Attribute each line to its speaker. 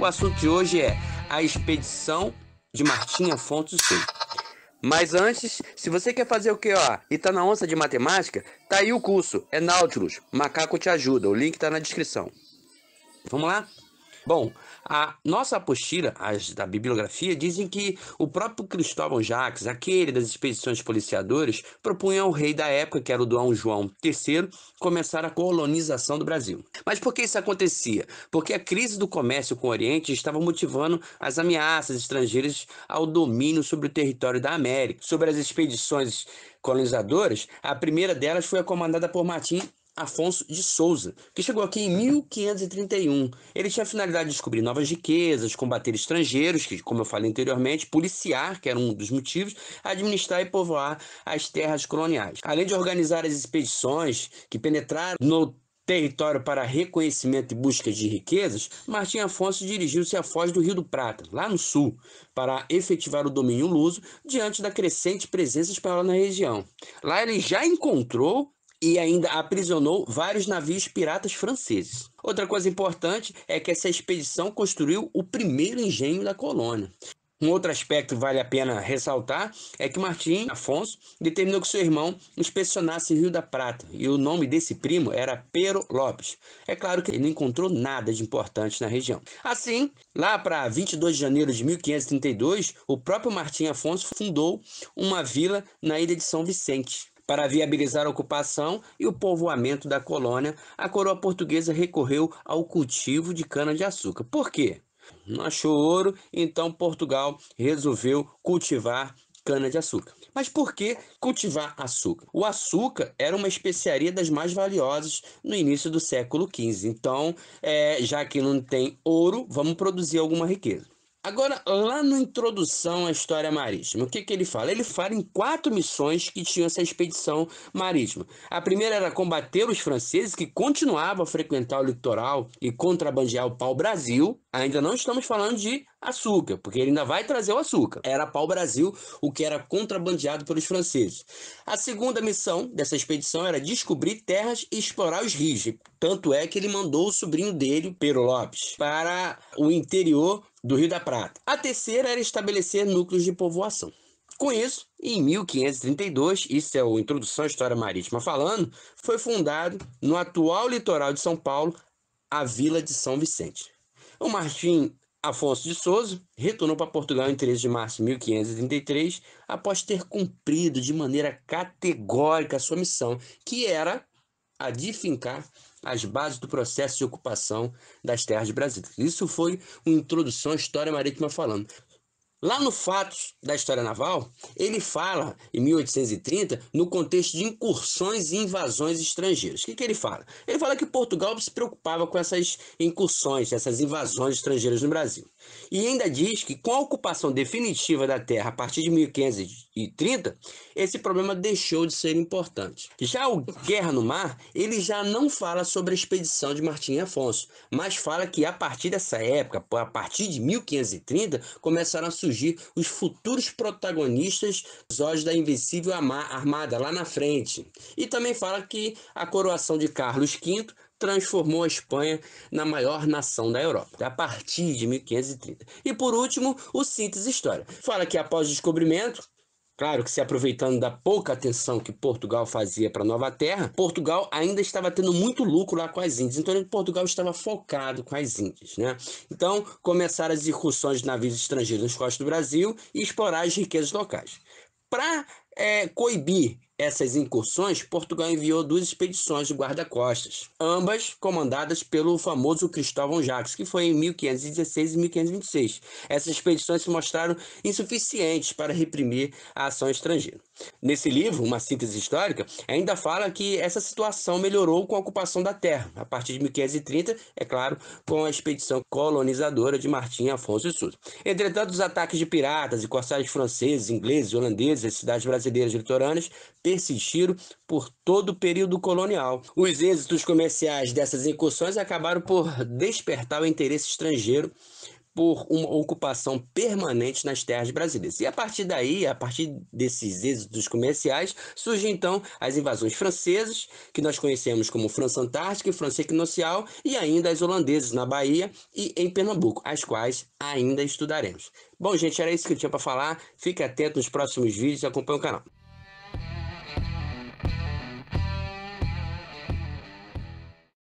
Speaker 1: O assunto de hoje é a expedição de Martinha Fontes Silva. Mas antes, se você quer fazer o que, ó, e tá na onça de matemática, tá aí o curso, é Nautilus, Macaco te ajuda, o link tá na descrição. Vamos lá? Bom, a nossa apostila, as da bibliografia, dizem que o próprio Cristóvão Jacques, aquele das expedições policiadoras, propunha ao rei da época, que era o Dom João III, começar a colonização do Brasil. Mas por que isso acontecia? Porque a crise do comércio com o Oriente estava motivando as ameaças estrangeiras ao domínio sobre o território da América. Sobre as expedições colonizadoras, a primeira delas foi comandada por Martim Afonso de Souza, que chegou aqui em 1531. Ele tinha a finalidade de descobrir novas riquezas, combater estrangeiros, que, como eu falei anteriormente, policiar, que era um dos motivos, administrar e povoar as terras coloniais. Além de organizar as expedições que penetraram no território para reconhecimento e busca de riquezas, Martim Afonso dirigiu-se à foz do Rio do Prata, lá no sul, para efetivar o domínio luso diante da crescente presença espanhola na região. Lá ele já encontrou e ainda aprisionou vários navios piratas franceses. Outra coisa importante é que essa expedição construiu o primeiro engenho da colônia. Um outro aspecto que vale a pena ressaltar é que Martim Afonso determinou que seu irmão inspecionasse Rio da Prata e o nome desse primo era Pero Lopes. É claro que ele não encontrou nada de importante na região. Assim, lá para 22 de janeiro de 1532, o próprio Martim Afonso fundou uma vila na ilha de São Vicente, para viabilizar a ocupação e o povoamento da colônia, a coroa portuguesa recorreu ao cultivo de cana-de-açúcar. Por quê? Não achou ouro, então Portugal resolveu cultivar cana-de-açúcar. Mas por que cultivar açúcar? O açúcar era uma especiaria das mais valiosas no início do século XV. Então, é, já que não tem ouro, vamos produzir alguma riqueza. Agora, lá na introdução à história marítima, o que, que ele fala? Ele fala em quatro missões que tinham essa expedição marítima. A primeira era combater os franceses, que continuavam a frequentar o litoral e contrabandear o pau-brasil. Ainda não estamos falando de açúcar, porque ele ainda vai trazer o açúcar. Era pau-brasil o que era contrabandeado pelos franceses. A segunda missão dessa expedição era descobrir terras e explorar os rios. Tanto é que ele mandou o sobrinho dele, Pero Lopes, para o interior do Rio da Prata. A terceira era estabelecer núcleos de povoação. Com isso, em 1532, isso é o Introdução à História Marítima falando, foi fundado no atual litoral de São Paulo a Vila de São Vicente. O Martim Afonso de Souza retornou para Portugal em 13 de março de 1533, após ter cumprido de maneira categórica a sua missão, que era a de fincar as bases do processo de ocupação das terras Brasília. Isso foi uma introdução à história marítima falando. Lá no Fatos da História Naval, ele fala, em 1830, no contexto de incursões e invasões estrangeiras. O que, que ele fala? Ele fala que Portugal se preocupava com essas incursões, essas invasões estrangeiras no Brasil. E ainda diz que, com a ocupação definitiva da terra a partir de 1500, 1930, esse problema deixou de ser importante. Já o Guerra no Mar, ele já não fala sobre a expedição de Martim Afonso, mas fala que a partir dessa época, a partir de 1530, começaram a surgir os futuros protagonistas dos olhos da invencível armada lá na frente. E também fala que a coroação de Carlos V transformou a Espanha na maior nação da Europa, a partir de 1530. E por último, o Síntese História. Fala que após o descobrimento, Claro que se aproveitando da pouca atenção que Portugal fazia para a Nova Terra, Portugal ainda estava tendo muito lucro lá com as Índias. Então Portugal estava focado com as Índias, né? Então começaram as incursões de navios estrangeiros nas costas do Brasil e explorar as riquezas locais. Para é, eh, coibir essas incursões, Portugal enviou duas expedições de guarda-costas, ambas comandadas pelo famoso Cristóvão Jacques, que foi em 1516 e 1526. Essas expedições se mostraram insuficientes para reprimir a ação estrangeira. Nesse livro, uma síntese histórica, ainda fala que essa situação melhorou com a ocupação da terra, a partir de 1530, é claro, com a expedição colonizadora de Martim Afonso de Souza. Entretanto, os ataques de piratas e corsários franceses, ingleses, holandeses cidades brasileiras litorâneas persistiram por todo o período colonial. Os êxitos comerciais dessas incursões acabaram por despertar o interesse estrangeiro por uma ocupação permanente nas terras brasileiras. E a partir daí, a partir desses êxitos comerciais, surgem então as invasões francesas, que nós conhecemos como França Antártica e França Equinocial, e ainda as holandesas na Bahia e em Pernambuco, as quais ainda estudaremos. Bom, gente, era isso que eu tinha para falar. Fique atento nos próximos vídeos e acompanhe o canal.